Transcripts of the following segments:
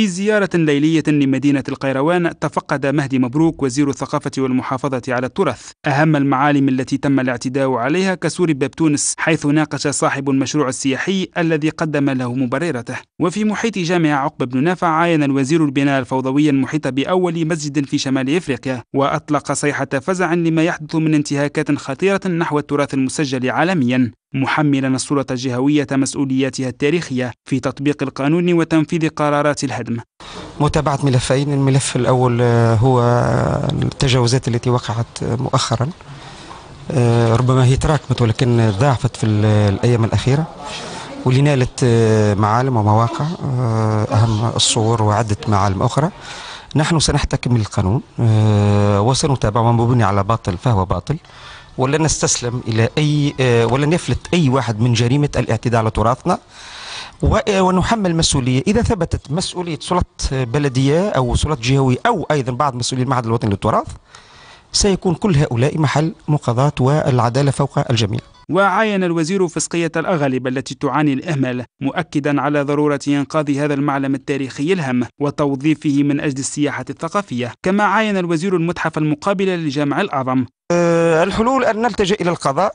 في زيارة ليلية لمدينة القيروان تفقد مهدي مبروك وزير الثقافة والمحافظة على التراث أهم المعالم التي تم الاعتداء عليها كسور باب تونس حيث ناقش صاحب المشروع السياحي الذي قدم له مبررته وفي محيط جامع عقبة بن نافع عاين الوزير البناء الفوضوي المحيط بأول مسجد في شمال إفريقيا وأطلق صيحة فزع لما يحدث من انتهاكات خطيرة نحو التراث المسجل عالميا محملا الصورة الجهوية مسؤولياتها التاريخية في تطبيق القانون وتنفيذ قرارات الهدم متابعة ملفين الملف الأول آه، هو التجاوزات التي وقعت مؤخرا آه، ربما هي تراكمت ولكن ضعفت في الأيام الأخيرة واللي نالت آه، معالم ومواقع أهم الصور وعدة معالم أخرى نحن سنحتكم القانون وسنتابع من مبني على باطل فهو باطل ولا نستسلم إلى أي آه، ولا نفلت أي واحد من جريمة الاعتداء على تراثنا آه، ونحمل مسؤولية إذا ثبتت مسؤولية سلطة بلدية أو سلطة جهوية أو أيضا بعض مسؤولي المعهد الوطني للتراث سيكون كل هؤلاء محل مقاضاة والعدالة فوق الجميع وعاين الوزير فسقية الأغالب التي تعاني الإهمال مؤكدا على ضرورة إنقاذ هذا المعلم التاريخي الهام وتوظيفه من أجل السياحة الثقافية كما عاين الوزير المتحف المقابل للجامع الأعظم آه، الحلول أن نلتجئ إلى القضاء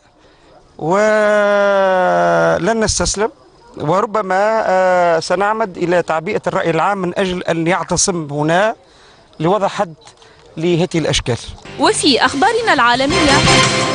ولن نستسلم وربما آه، سنعمد إلى تعبئة الرأي العام من أجل أن يعتصم هنا لوضع حد لهذه الأشكال وفي أخبارنا العالمية